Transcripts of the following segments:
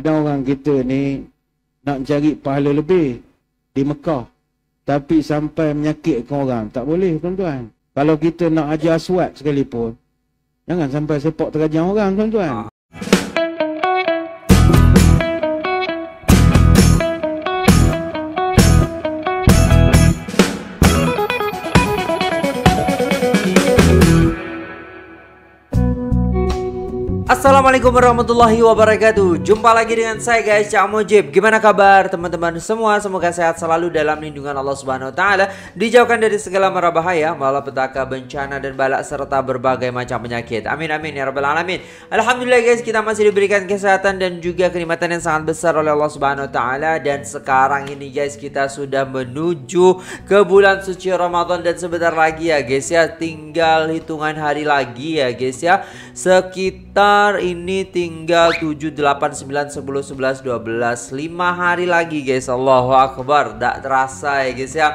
Kadang orang kita ni nak cari pahala lebih di Mekah. Tapi sampai menyakitkan orang. Tak boleh tuan-tuan. Kalau kita nak ajar suat sekalipun. Jangan sampai sepak terajang orang tuan-tuan. Ah. Assalamualaikum warahmatullahi wabarakatuh Jumpa lagi dengan saya guys Cak Mojib Gimana kabar teman-teman semua Semoga sehat selalu dalam lindungan Allah Subhanahu Wa Taala. Dijauhkan dari segala marah bahaya Malapetaka, bencana dan balak Serta berbagai macam penyakit Amin amin ya rabbal alamin Alhamdulillah guys kita masih diberikan kesehatan Dan juga kenikmatan yang sangat besar oleh Allah Subhanahu Wa Taala. Dan sekarang ini guys kita sudah menuju Ke bulan suci Ramadan Dan sebentar lagi ya guys ya Tinggal hitungan hari lagi ya guys ya Sekitar ini tinggal 7, 8, 9, 10, 11, 12 5 hari lagi guys Allahu Akbar Tak terasa ya guys ya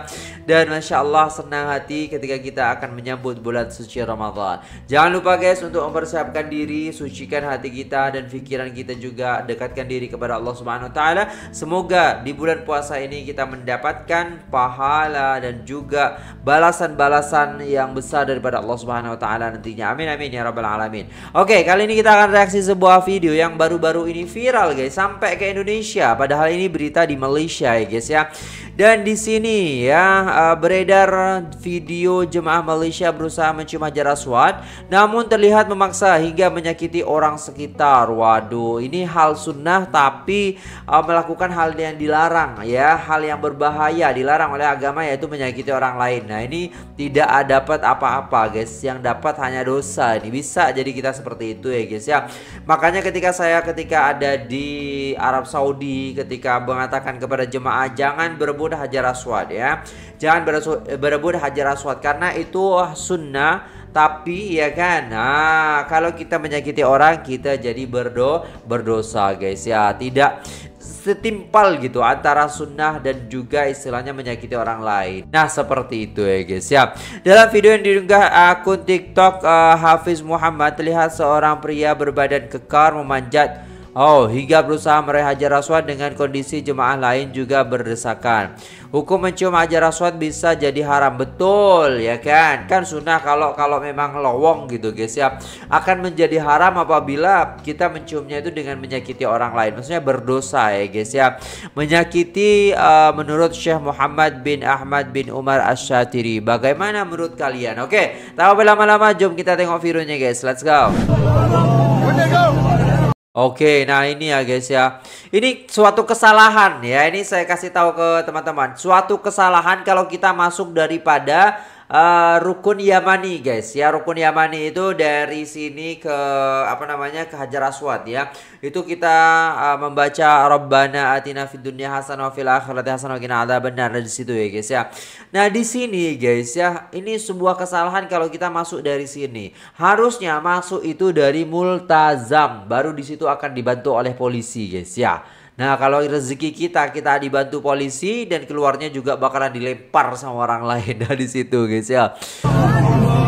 Dan Masya Allah senang hati ketika kita akan menyambut bulan suci Ramadan Jangan lupa guys untuk mempersiapkan diri Sucikan hati kita dan pikiran kita juga Dekatkan diri kepada Allah Subhanahu Taala. Semoga di bulan puasa ini kita mendapatkan pahala dan juga balasan-balasan yang besar daripada Allah Subhanahu Taala nantinya Amin amin ya rabbal alamin Oke kali ini kita akan merupakan reaksi sebuah video yang baru-baru ini viral guys sampai ke Indonesia padahal ini berita di Malaysia ya guys ya Dan di sini ya eh, beredar video jemaah Malaysia berusaha mencium Hajar Aswad namun terlihat memaksa hingga menyakiti orang sekitar. Waduh, ini hal sunnah tapi uh, melakukan hal yang dilarang ya, hal yang berbahaya dilarang oleh agama yaitu menyakiti orang lain. Nah, ini tidak dapat apa-apa guys, yang dapat hanya dosa. Ini bisa jadi kita seperti itu ya guys ya. Makanya ketika saya ketika ada di Arab Saudi ketika mengatakan kepada jemaah jangan berbuat berebut hajar aswad ya jangan berebut hajar aswad karena itu ah sunnah tapi ya kan nah kalau kita menyakiti orang kita jadi berdo berdosa guys ya tidak setimpal gitu antara sunnah dan juga istilahnya menyakiti orang lain. Nah seperti itu ya guys ya. Dalam video yang diunggah akun TikTok uh, Hafiz Muhammad terlihat seorang pria berbadan kekar memanjat Oh, hingga berusaha meraih hajar aswad dengan kondisi jemaah lain juga berdesakan. Hukum mencium hajar aswad bisa jadi haram betul, ya kan? Kan sunnah kalau kalau memang lowong gitu, guys ya. Akan menjadi haram apabila kita menciumnya itu dengan menyakiti orang lain. Maksudnya berdosa ya, guys ya. Menyakiti uh, menurut Syekh Muhammad bin Ahmad bin Umar Asyatiri. Bagaimana menurut kalian? Oke, okay, tanpa lama lama jom kita tengok videonya, guys. Let's go. Oke, nah ini ya guys ya. Ini suatu kesalahan ya. Ini saya kasih tahu ke teman-teman. Suatu kesalahan kalau kita masuk daripada uh, rukun Yamani guys ya rukun Yamani itu dari sini ke apa namanya ke Hajar Aswad ya itu kita uh, membaca Rabbana atina fid dunya hasanah fil akhirati hasanah qina adzabannar di situ ya guys ya nah di sini guys ya ini sebuah kesalahan kalau kita masuk dari sini harusnya masuk itu dari multazam baru di situ akan dibantu oleh polisi guys ya Nah kalau rezeki kita kita dibantu polisi dan keluarnya juga bakalan dilempar sama orang lain nah, dari situ guys ya.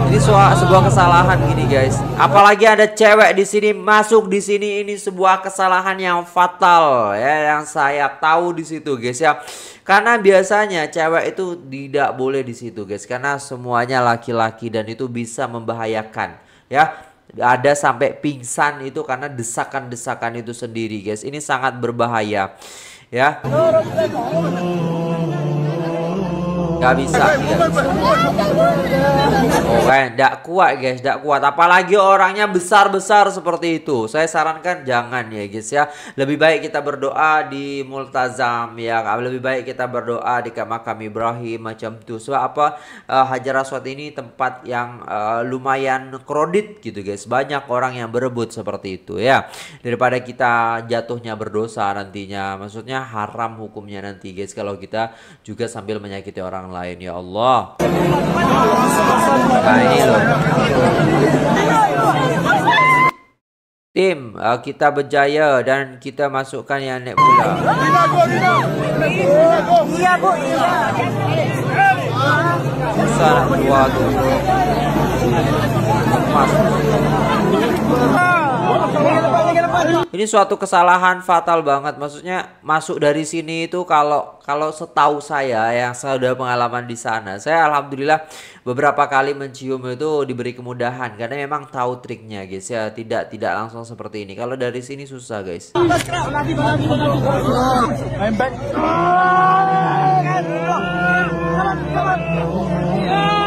Ini sebuah kesalahan gini guys. Apalagi ada cewek di sini masuk di sini ini sebuah kesalahan yang fatal ya yang saya tahu di situ guys ya. Karena biasanya cewek itu tidak boleh di situ guys karena semuanya laki-laki dan itu bisa membahayakan ya ada sampai pingsan itu karena desakan-desakan itu sendiri guys ini sangat berbahaya ya Gak bisa oke oh, eh, gak kuat guys gak kuat apalagi orangnya besar besar seperti itu saya sarankan jangan ya guys ya lebih baik kita berdoa di multazam ya lebih baik kita berdoa di makam Ibrahim macam itu sebab apa uh, Hajar Aswad ini tempat yang uh, lumayan kredit gitu guys banyak orang yang berebut seperti itu ya daripada kita jatuhnya berdosa nantinya maksudnya haram hukumnya nanti guys kalau kita juga sambil menyakiti orang orang lain ya Allah. Nah, ini loh. Tim uh, kita berjaya dan kita masukkan yang net pula. Ya bu, ya. Ya bu, ya. Susah nak buat. tu. Masuk. ini suatu kesalahan fatal banget. Maksudnya masuk dari sini itu kalau kalau setahu saya yang saya sudah pengalaman di sana, saya alhamdulillah beberapa kali mencium itu diberi kemudahan karena memang tahu triknya, guys ya. Tidak tidak langsung seperti ini. Kalau dari sini susah, guys. I'm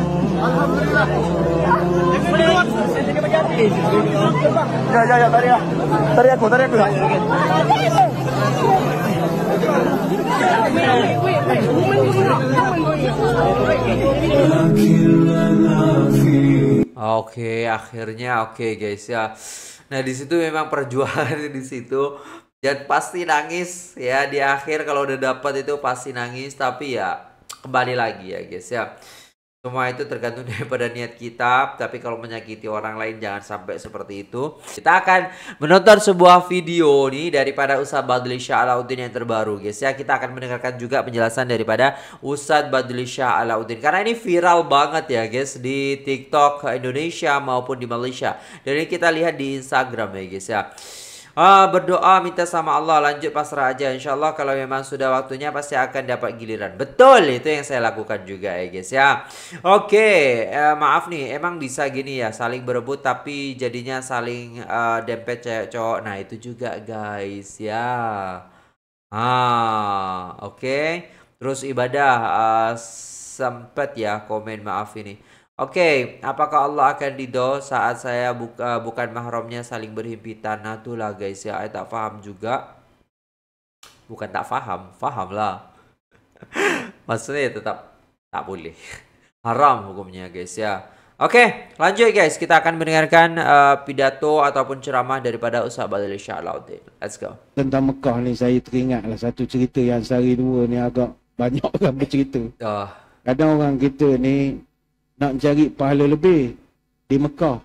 Ya, ya, ya, oke, akhirnya oke okay guys ya. Nah di situ memang perjuangan di situ dan pasti nangis ya di akhir kalau udah dapat itu pasti nangis tapi ya kembali lagi ya guys ya. Semua itu tergantung daripada niat kita, tapi kalau menyakiti orang lain jangan sampai seperti itu. Kita akan menonton sebuah video nih daripada Ustadz Badli Shah Alauddin yang terbaru guys ya. Kita akan mendengarkan juga penjelasan daripada Ustadz Badli Shah Alauddin. Karena ini viral banget ya guys di TikTok Indonesia maupun di Malaysia. Dan ini kita lihat di Instagram ya guys ya. Ah berdoa minta sama Allah lanjut pasrah aja insyaallah kalau memang sudah waktunya pasti akan dapat giliran. Betul itu yang saya lakukan juga ya guys ya. Oke, okay. eh, maaf nih emang bisa gini ya saling berebut tapi jadinya saling uh, dempet cewek cowok. Nah, itu juga guys ya. Ah, oke. Okay. Terus ibadah uh, sempet ya komen maaf ini. Oke, okay, apakah Allah akan ridho saat saya buka eh, bukan mahramnya saling berhimpitan? Nah, lah guys ya, saya tak faham juga. Bukan tak faham, faham lah. Maksudnya tetap tak boleh. Haram hukumnya guys ya. Oke, okay, lanjut guys. Kita akan mendengarkan uh, pidato ataupun ceramah daripada Ustaz Badal Syahlaudin. Let's go. Tentang Mekah ni, saya lah satu cerita yang sehari dua ni agak banyak orang bercerita. Uh. Kadang orang kita ni, nak cari pahala lebih di Mekah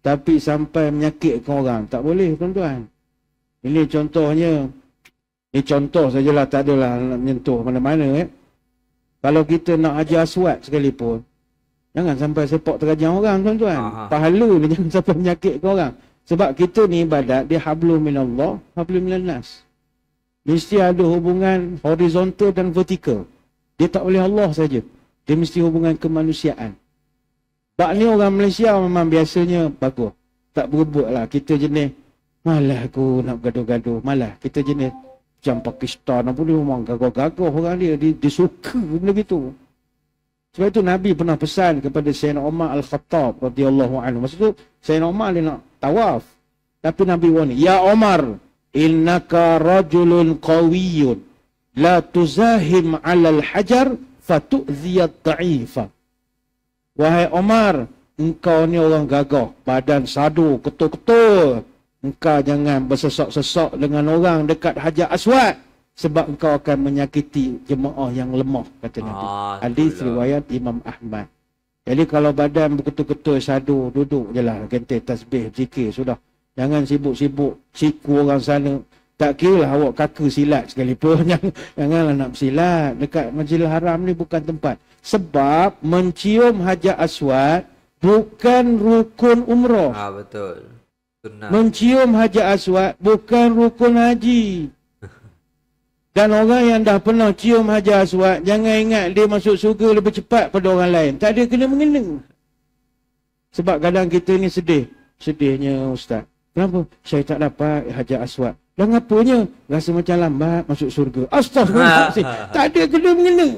tapi sampai menyakitkan orang tak boleh tuan-tuan ini contohnya ini contoh sajalah tak adalah nak menyentuh mana-mana eh. kalau kita nak ajar aswad sekalipun jangan sampai sepak terajang orang tuan-tuan Aha. pahala ni jangan sampai menyakitkan orang sebab kita ni ibadat dia hablu Allah, hablu minannas mesti ada hubungan horizontal dan vertikal dia tak boleh Allah saja dia mesti hubungan kemanusiaan sebab ni orang Malaysia memang biasanya bagus. Tak berebut lah. Kita jenis, malah aku nak gaduh-gaduh. Malah. Kita jenis, macam Pakistan pun dia memang gagah-gagah orang dia. dia. Dia suka benda gitu. Sebab itu Nabi pernah pesan kepada Sayyidina Omar Al-Khattab radhiyallahu anhu. Maksud tu Sayyidina Omar dia nak tawaf. Tapi Nabi warni, "Ya Omar, innaka rajulun qawiyyun la tuzahim 'alal hajar fatu'dhiya ad-da'ifa." Wahai Omar, engkau ni orang gagah, badan sadu, ketul-ketul. Engkau jangan bersesok-sesok dengan orang dekat Hajar Aswad. Sebab engkau akan menyakiti jemaah yang lemah, kata Nabi. Ah, Hadis riwayat Imam Ahmad. Jadi kalau badan ketul-ketul sadu, duduk je lah. Gentil tasbih, zikir, sudah. Jangan sibuk-sibuk siku orang sana. Tak kira lah awak kaku silat sekalipun. Janganlah nak silat. Dekat majlis haram ni bukan tempat sebab mencium hajat aswad bukan rukun umrah. Ah betul. Sunnah. Mencium hajat aswad bukan rukun haji. Dan orang yang dah pernah cium hajat aswad jangan ingat dia masuk surga lebih cepat pada orang lain. Tak ada kena mengena. Sebab kadang kita ni sedih. Sedihnya ustaz. Kenapa? Saya tak dapat hajat aswad. Dan lah apanya? Rasa macam lambat masuk surga. Astaghfirullahaladzim. Tak ada kena mengena.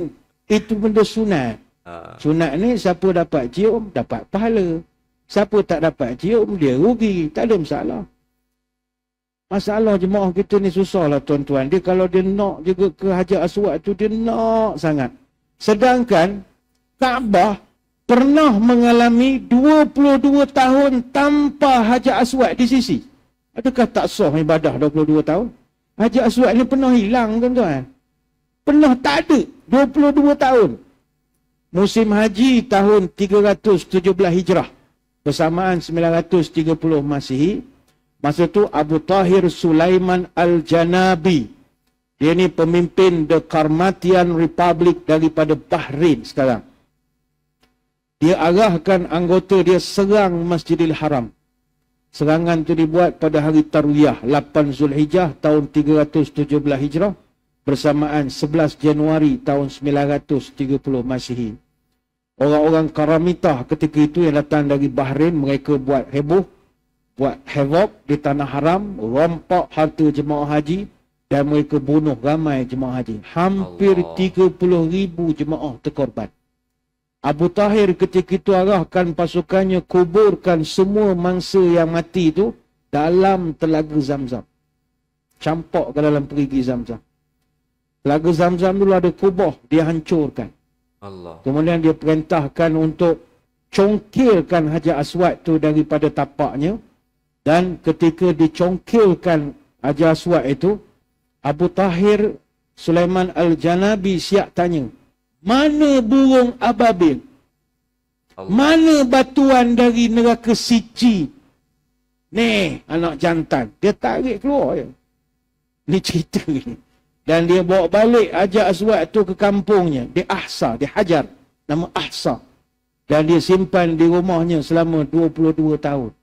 Itu benda sunat. Ha. Sunat ni siapa dapat cium, dapat pahala. Siapa tak dapat cium, dia rugi. Tak ada masalah. Masalah jemaah kita ni susah lah tuan-tuan. Dia kalau dia nak juga ke Hajar Aswad tu, dia nak sangat. Sedangkan Kaabah pernah mengalami 22 tahun tanpa Hajar Aswad di sisi. Adakah tak sah ibadah 22 tahun? Hajar Aswad ni pernah hilang tuan-tuan. Pernah tak ada. 22 tahun musim haji tahun 317 hijrah bersamaan 930 masihi masa tu Abu Tahir Sulaiman Al-Janabi dia ni pemimpin The Karmatian Republic daripada Bahrain sekarang dia arahkan anggota dia serang Masjidil Haram serangan itu dibuat pada hari Tarwiyah 8 Zulhijjah tahun 317 hijrah bersamaan 11 Januari tahun 930 Masihi. Orang-orang Karamitah ketika itu yang datang dari Bahrain, mereka buat heboh, buat havoc di tanah haram, rompak harta jemaah haji dan mereka bunuh ramai jemaah haji. Hampir 30 ribu jemaah terkorban. Abu Tahir ketika itu arahkan pasukannya kuburkan semua mangsa yang mati itu dalam telaga zam-zam. campok ke dalam perigi zam-zam. Telaga Zamzam dulu ada kubah, dia hancurkan. Allah. Kemudian dia perintahkan untuk congkilkan Haji Aswad tu daripada tapaknya. Dan ketika dicongkilkan Haji Aswad itu, Abu Tahir Sulaiman Al-Janabi siap tanya, mana burung ababil? Allah. Mana batuan dari neraka siji? Ni anak jantan. Dia tarik keluar je. Ni cerita ni. Dan dia bawa balik Haji Aswad tu ke kampungnya. di Ahsa, di Hajar. Nama Ahsa. Dan dia simpan di rumahnya selama 22 tahun.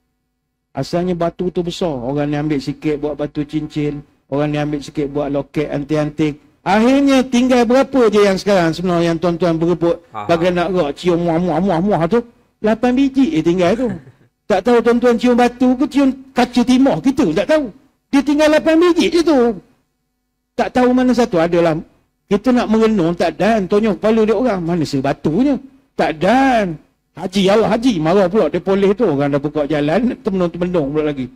Asalnya batu tu besar. Orang ni ambil sikit buat batu cincin. Orang ni ambil sikit buat loket antik-antik. Akhirnya tinggal berapa je yang sekarang sebenarnya yang tuan-tuan berebut ha, ha. bagai nak rak cium muah muah muah muah tu. 8 biji dia tinggal tu. tak tahu tuan-tuan cium batu ke cium kaca timah kita tak tahu. Dia tinggal 8 biji je tu. Tak tahu mana satu adalah kita nak merenung tak dan tonyo kepala dia orang mana batunya Tak dan haji Allah haji marah pula dia boleh tu orang dah buka jalan termenung-temenung pula lagi.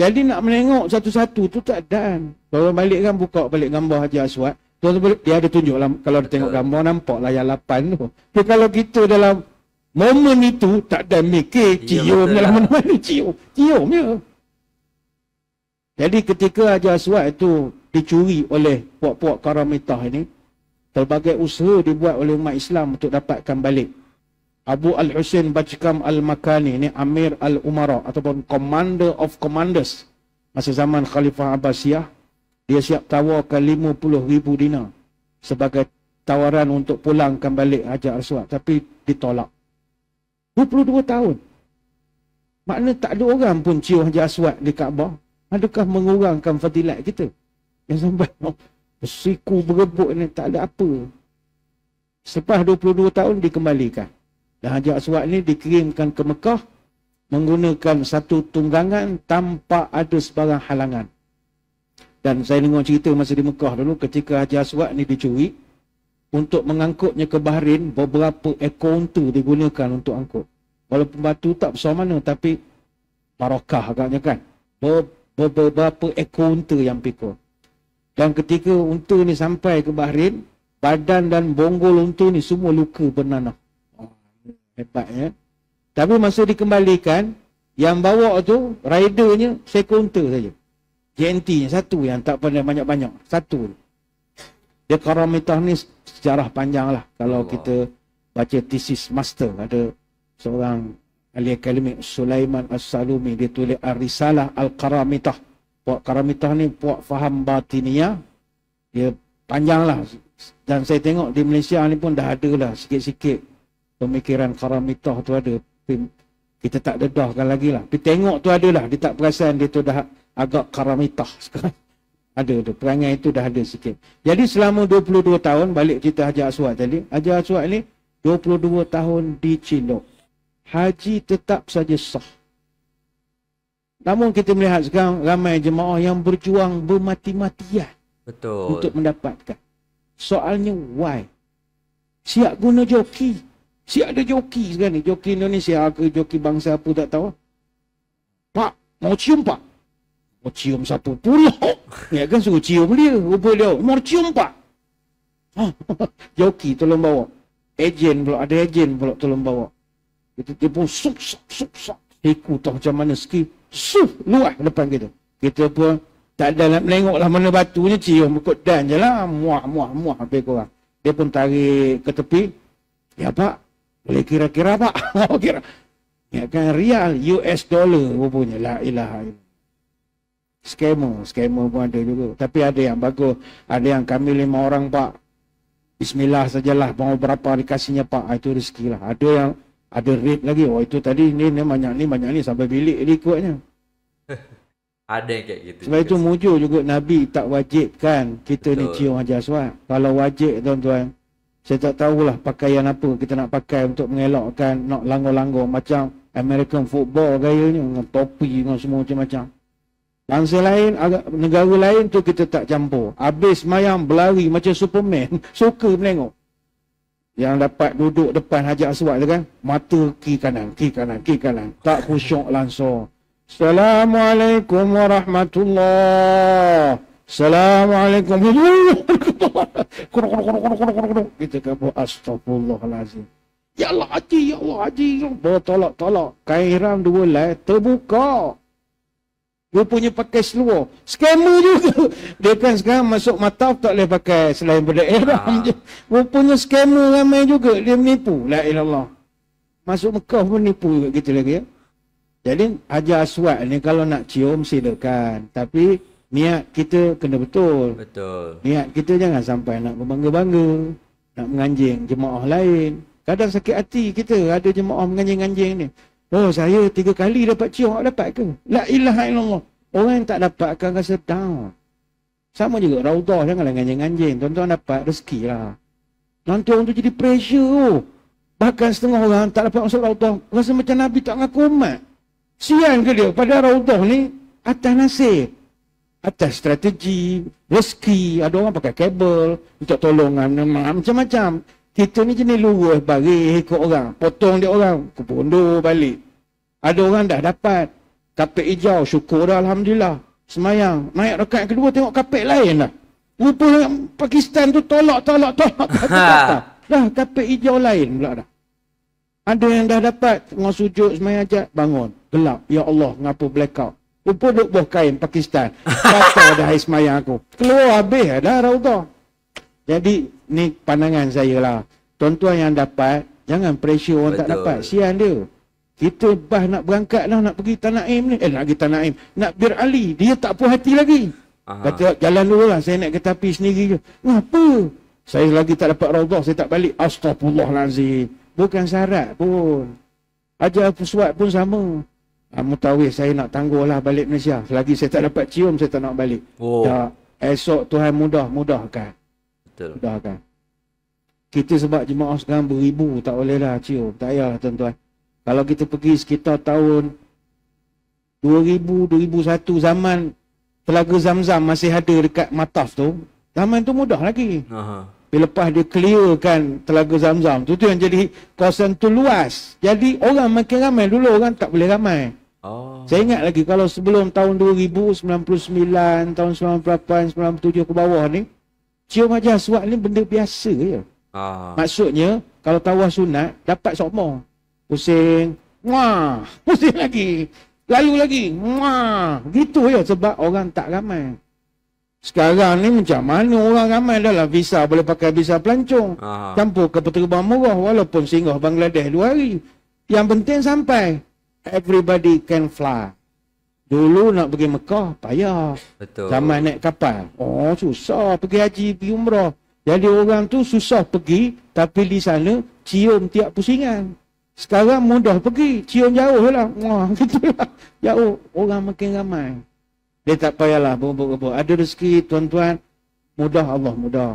Jadi nak menengok satu-satu tu tak dan. Kalau balik kan buka balik gambar Haji Aswad. Tuan -tuan, dia ada tunjuk lah, kalau dia tengok gambar nampak lah yang lapan tu. Tapi kalau kita dalam momen itu tak ada mikir ya, cium ni lah, lah mana-mana cium. Cium je. Ya. Jadi ketika Haji Aswad itu dicuri oleh puak-puak karamitah ini, pelbagai usaha dibuat oleh umat Islam untuk dapatkan balik. Abu Al-Husin Bajkam Al-Makani ini Amir Al-Umara ataupun Commander of Commanders masa zaman Khalifah Abbasiyah. Dia siap tawarkan 50 ribu dinar sebagai tawaran untuk pulangkan balik Haji Aswad. Tapi ditolak. 22 tahun. maknanya tak ada orang pun cium Haji Aswad di Kaabah. Adakah mengurangkan fadilat kita? Yang sampai siku berebut ni tak ada apa. Selepas 22 tahun dikembalikan. Dan Haji Aswad ni dikirimkan ke Mekah menggunakan satu tunggangan tanpa ada sebarang halangan. Dan saya dengar cerita masa di Mekah dulu ketika Haji Aswad ni dicuri untuk mengangkutnya ke Bahrain beberapa ekor unta digunakan untuk angkut. Walaupun batu tak besar mana tapi barakah agaknya kan. Beberapa beberapa ekor unta yang pikul. Dan ketika unta ni sampai ke Bahrain, badan dan bonggol unta ni semua luka bernanah. Oh, hebat ya. Tapi masa dikembalikan, yang bawa tu ridernya seekor unta saja. JNT nya satu yang tak pernah banyak-banyak. Satu. Dia karamitah ni sejarah panjang lah. Kalau Allah. kita baca thesis master. Ada seorang Alia kalimi Sulaiman As-Salumi ditulis Ar-Risalah Al-Karamitah. Puak Karamitah ni puak faham batinia. Dia panjang lah. Dan saya tengok di Malaysia ni pun dah ada lah sikit-sikit pemikiran Karamitah tu ada. Kita tak dedahkan lagi lah. Tapi tengok tu ada lah. Dia tak perasan dia tu dah agak Karamitah sekarang. Ada tu. Perangai itu dah ada sikit. Jadi selama 22 tahun balik cerita Haji Aswad tadi. Haji Aswad ni 22 tahun di Cinok haji tetap saja sah. Namun kita melihat sekarang ramai jemaah yang berjuang bermati-matian Betul. untuk mendapatkan. Soalnya why? Siap guna joki. Siap ada joki sekarang ni. Joki Indonesia ke joki bangsa apa tak tahu. Pak, mau cium pak? Mau cium satu puluh. Ya kan suruh cium dia. Rupa dia. Mau cium pak? Ha, joki tolong bawa. Ejen pula. Ada ejen pula tolong bawa. Kita tipu suk suk suk suk. Heku tahu macam mana sikit. Suh luah depan kita. Kita pun tak ada nak menengok lah mana batunya. Cium ikut dan je lah. Muah muah muah habis korang. Dia pun tarik ke tepi. Ya pak. Boleh kira-kira pak. Oh, kira. Ya kan real US dollar rupanya. La ilaha illallah. skema skamer pun ada juga. Tapi ada yang bagus. Ada yang kami lima orang pak. Bismillah sajalah. Bawa berapa dikasihnya pak. Ah, itu rezeki lah. Ada yang ada rate lagi. Oh itu tadi ni ni banyak ni banyak ni sampai bilik ni kuatnya. ada kayak gitu. Sebab itu mujur juga Nabi tak wajibkan kita Betul. ni cium Haji Aswad. Kalau wajib tuan-tuan, saya tak tahulah pakaian apa kita nak pakai untuk mengelakkan nak langgar-langgar macam American football gayanya dengan topi dengan semua macam-macam. Bangsa lain, agak, negara lain tu kita tak campur. Habis mayang berlari macam Superman. Suka menengok yang dapat duduk depan Haji Aswad tu kan mata kiri kanan kiri kanan kiri kanan tak khusyuk langsung Assalamualaikum warahmatullahi Assalamualaikum kita kan buat astagfirullahalazim ya Allah Haji ya Allah Haji bertolak-tolak kain ihram dua lah terbuka dia punya pakai seluar. Scammer juga. Dia kan sekarang masuk mataf tak boleh pakai selain benda ihram je. Rupanya scammer ramai juga. Dia menipu. La ilallah. Masuk Mekah menipu juga kita lagi ya. Jadi ajar Aswad ni kalau nak cium silakan. Tapi niat kita kena betul. Betul. Niat kita jangan sampai nak berbangga-bangga. Nak menganjing jemaah lain. Kadang sakit hati kita ada jemaah menganjing-anjing ni. Oh saya tiga kali dapat cium, dapat ke? La ilaha illallah. Orang yang tak dapat akan rasa down. Sama juga raudah janganlah nganjing-nganjing. Tuan-tuan dapat rezeki lah. Nanti orang tu jadi pressure tu. Oh. Bahkan setengah orang tak dapat masuk raudah. Rasa macam Nabi tak ngaku umat. Sian ke dia? Padahal raudah ni atas nasib. Atas strategi, rezeki. Ada orang pakai kabel. Untuk tolongan, macam-macam. Kereta ni jenis lurus eh, baris ikut orang. Potong dia orang. Kepundur balik. Ada orang dah dapat. Kapit hijau. Syukur dah Alhamdulillah. Semayang. Naik rekat yang kedua tengok kapit lain lah. Rupa Pakistan tu tolak, tolak, tolak. Ha. Dah kapit hijau lain pula dah. Ada yang dah dapat. Tengok sujud semayang ajak. Bangun. Gelap. Ya Allah. Ngapa blackout. Rupa duk buah kain Pakistan. Kata dah air semayang aku. Keluar habis eh, dah Raudah. Jadi ni pandangan saya lah. Tuan-tuan yang dapat, jangan pressure orang Betul. tak dapat. Sian dia. Kita bah nak berangkat lah, nak pergi tanah Tanaim ni. Eh, nak pergi Tanaim. Nak Bir Ali. Dia tak puas hati lagi. Aha. Kata, jalan dulu lah. Saya nak ke tapi sendiri je. Kenapa? Saya lagi tak dapat raudah, saya tak balik. Astagfirullahalazim. Bukan syarat pun. Ajar pesuat pun sama. Kamu ah, tahu saya nak tangguh lah balik Malaysia. Selagi saya tak dapat cium, saya tak nak balik. Oh. Tak. Esok Tuhan mudah, mudahkan. Betul. Doakan. Kita sebab jemaah sekarang beribu, tak boleh dah cium. Tak payah lah, tuan-tuan. Kalau kita pergi sekitar tahun 2000, 2001 zaman Telaga zam masih ada dekat Mataf tu, zaman tu mudah lagi. Aha. Bila lepas dia clearkan Telaga zam tu, tu yang jadi kawasan tu luas. Jadi orang makin ramai dulu, orang tak boleh ramai. Oh. Saya ingat lagi kalau sebelum tahun 2000, 99, tahun 98, 97 ke bawah ni, cium wajah suap ni benda biasa je. Ah. Maksudnya, kalau tawah sunat, dapat sokmo. Pusing. Wah, pusing lagi. Lalu lagi. Wah, gitu je sebab orang tak ramai. Sekarang ni macam mana orang ramai dah lah visa boleh pakai visa pelancong. Ah. Campur ke penerbang murah walaupun singgah Bangladesh dua hari. Yang penting sampai. Everybody can fly. Dulu nak pergi Mekah, payah. Betul. Zaman naik kapal. Oh, susah pergi haji, pergi umrah. Jadi orang tu susah pergi, tapi di sana cium tiap pusingan. Sekarang mudah pergi, cium jauh lah. Wah, gitu lah. Jauh, orang makin ramai. Dia tak payahlah berbuk-buk. Ada rezeki, tuan-tuan. Mudah Allah, mudah.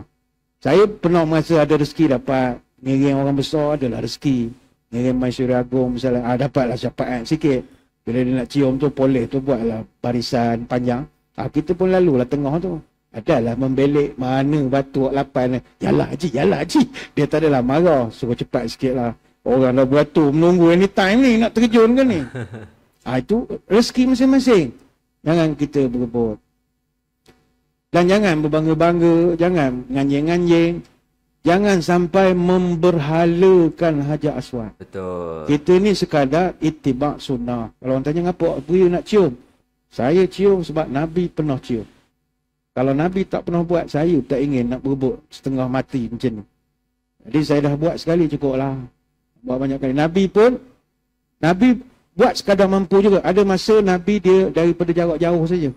Saya pernah merasa ada rezeki dapat. Ngiring orang besar adalah rezeki. Ngiring Masyuri Agung misalnya. Ah, dapatlah syafaat sikit. Bila dia nak cium tu, polis tu buatlah barisan panjang. Ah, kita pun lalulah tengah tu. Adalah membelik mana batu ok lapan. Yalah Haji, yalah Haji. Dia tak adalah marah. Suruh cepat sikit lah. Orang dah beratur menunggu ini time ni nak terjun ke ni. Ah, itu rezeki masing-masing. Jangan kita berebut. Dan jangan berbangga-bangga. Jangan nganjing-nganjing. Jangan sampai memberhalakan hajat aswad. Betul. Kita ni sekadar itibak sunnah. Kalau orang tanya, kenapa buaya nak cium? Saya cium sebab Nabi pernah cium. Kalau Nabi tak pernah buat, saya tak ingin nak berebut setengah mati macam ni. Jadi saya dah buat sekali cukup lah. Buat banyak kali. Nabi pun, Nabi buat sekadar mampu juga. Ada masa Nabi dia daripada jarak jauh saja.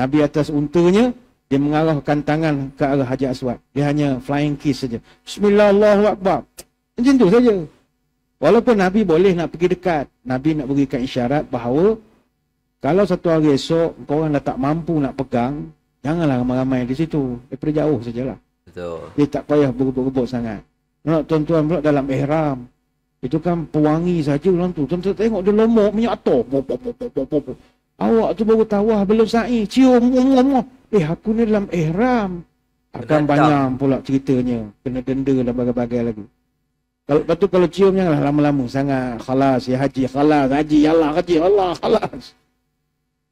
Nabi atas untanya, dia mengarahkan tangan ke arah Haji Aswad. Dia hanya flying kiss saja. Bismillahirrahmanirrahim. Macam tu saja. Walaupun Nabi boleh nak pergi dekat. Nabi nak berikan isyarat bahawa kalau satu hari esok korang dah tak mampu nak pegang, janganlah ramai-ramai di situ. Daripada jauh sajalah. Betul. Dia tak payah berebut-rebut sangat. Nak tuan-tuan pula dalam ihram. Itu kan pewangi saja orang tu. Tuan-tuan tengok dia lomok minyak atur. Awak tu baru tawah belum sa'i. Cium. Um, um, um. Eh aku ni dalam ihram. Akan banyak pula ceritanya. Kena denda lah bagai-bagai lagi. Kalau lepas tu kalau cium janganlah lama-lama sangat. Khalas ya haji. Khalas haji. Allah haji. Allah khalas.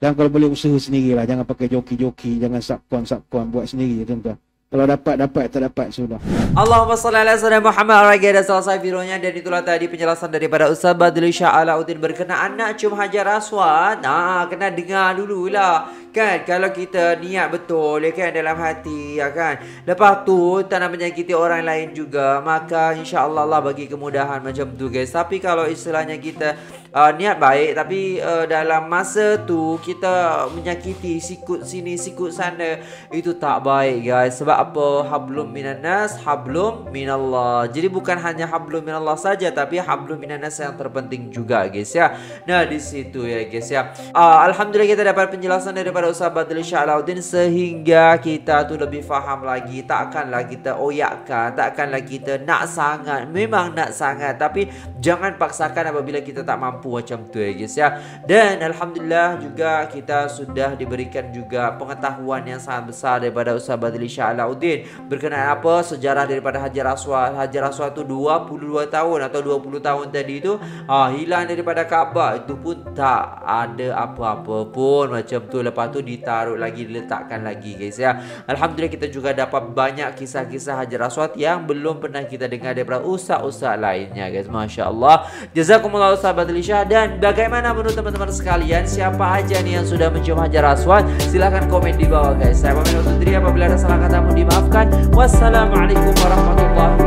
Dan kalau boleh usaha sendirilah. Jangan pakai joki-joki. Jangan sapkan-sapkan. Buat sendiri tuan-tuan. Kalau dapat, dapat. Tak dapat, sudah. Allahumma salli ala sallam Muhammad al-Raghi dan selesai videonya. Dan itulah tadi penjelasan daripada Ustaz Badli Shah Alauddin berkenaan nak cium Hajar Aswad. Nah, kena dengar dulu lah. Kan, kalau kita niat betul, ya kan, dalam hati, ya kan. Lepas tu, tak nak menyakiti orang lain juga. Maka, insyaAllah Allah lah bagi kemudahan macam tu, guys. Tapi kalau istilahnya kita uh, niat baik tapi uh, dalam masa tu kita menyakiti sikut sini sikut sana itu tak baik guys sebab apa hablum minannas hablum minallah jadi bukan hanya hablum minallah saja tapi hablum minannas yang terpenting juga guys ya nah di situ ya guys ya uh, alhamdulillah kita dapat penjelasan daripada Ustaz Badri Syahlaudin sehingga kita tu lebih faham lagi takkanlah kita oyakkan takkanlah kita nak sangat memang nak sangat tapi jangan paksakan apabila kita tak mampu lampu macam tu ya guys ya dan alhamdulillah juga kita sudah diberikan juga pengetahuan yang sangat besar daripada Ustaz Badli Shah Alauddin berkenaan apa sejarah daripada Haji Aswad Hajar Aswad tu 22 tahun atau 20 tahun tadi itu ha, hilang daripada Kaabah itu pun tak ada apa-apa pun macam tu lepas tu ditaruh lagi diletakkan lagi guys ya alhamdulillah kita juga dapat banyak kisah-kisah Haji Aswad yang belum pernah kita dengar daripada ustaz-ustaz lainnya guys masya-Allah jazakumullah Ustaz Badli Shah Aisyah dan bagaimana menurut teman-teman sekalian siapa aja nih yang sudah mencium hajar aswad silahkan komen di bawah guys saya pamit untuk diri apabila ada salah kata mohon dimaafkan wassalamualaikum warahmatullahi